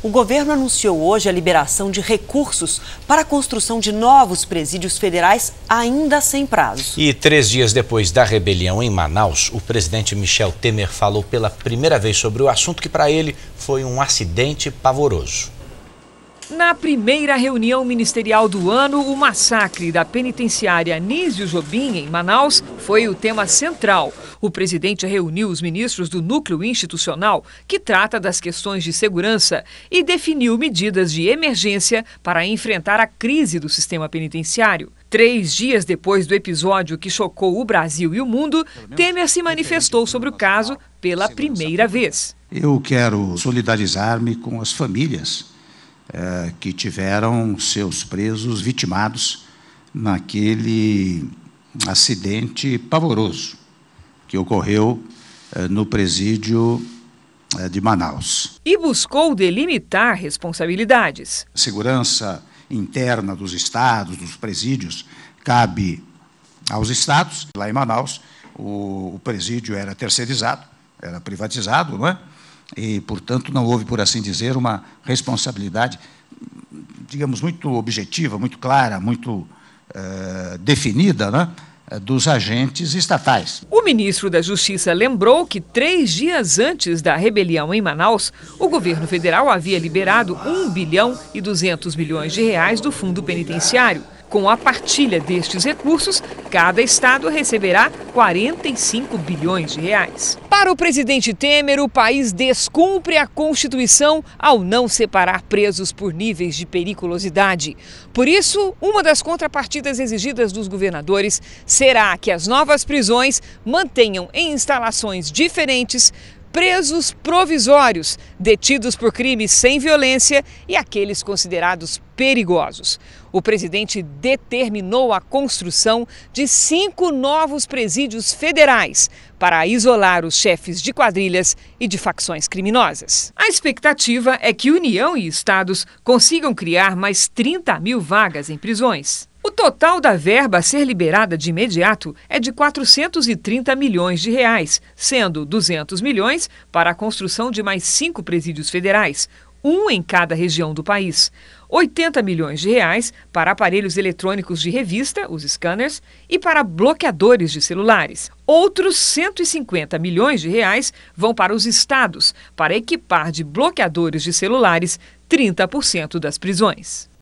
O governo anunciou hoje a liberação de recursos para a construção de novos presídios federais, ainda sem prazo. E três dias depois da rebelião em Manaus, o presidente Michel Temer falou pela primeira vez sobre o assunto que, para ele, foi um acidente pavoroso. Na primeira reunião ministerial do ano, o massacre da penitenciária Nísio Jobim, em Manaus, foi o tema central. O presidente reuniu os ministros do núcleo institucional, que trata das questões de segurança, e definiu medidas de emergência para enfrentar a crise do sistema penitenciário. Três dias depois do episódio que chocou o Brasil e o mundo, Temer se manifestou sobre o caso pela primeira vez. Eu quero solidarizar-me com as famílias é, que tiveram seus presos vitimados naquele acidente pavoroso que ocorreu é, no presídio é, de Manaus. E buscou delimitar responsabilidades. Segurança interna dos estados, dos presídios, cabe aos estados. Lá em Manaus, o presídio era terceirizado, era privatizado, não é? e, portanto, não houve, por assim dizer, uma responsabilidade, digamos, muito objetiva, muito clara, muito eh, definida, né? dos agentes estatais. O ministro da Justiça lembrou que três dias antes da rebelião em Manaus, o governo federal havia liberado 1 bilhão e 200 milhões de reais do fundo penitenciário. Com a partilha destes recursos, cada estado receberá 45 bilhões de reais. Para o presidente Temer, o país descumpre a Constituição ao não separar presos por níveis de periculosidade. Por isso, uma das contrapartidas exigidas dos governadores será que as novas prisões mantenham em instalações diferentes presos provisórios, detidos por crimes sem violência e aqueles considerados perigosos. O presidente determinou a construção de cinco novos presídios federais para isolar os chefes de quadrilhas e de facções criminosas. A expectativa é que União e estados consigam criar mais 30 mil vagas em prisões. O total da verba a ser liberada de imediato é de 430 milhões de reais, sendo 200 milhões para a construção de mais cinco presídios federais, um em cada região do país, 80 milhões de reais para aparelhos eletrônicos de revista, os scanners, e para bloqueadores de celulares. Outros 150 milhões de reais vão para os estados para equipar de bloqueadores de celulares 30% das prisões.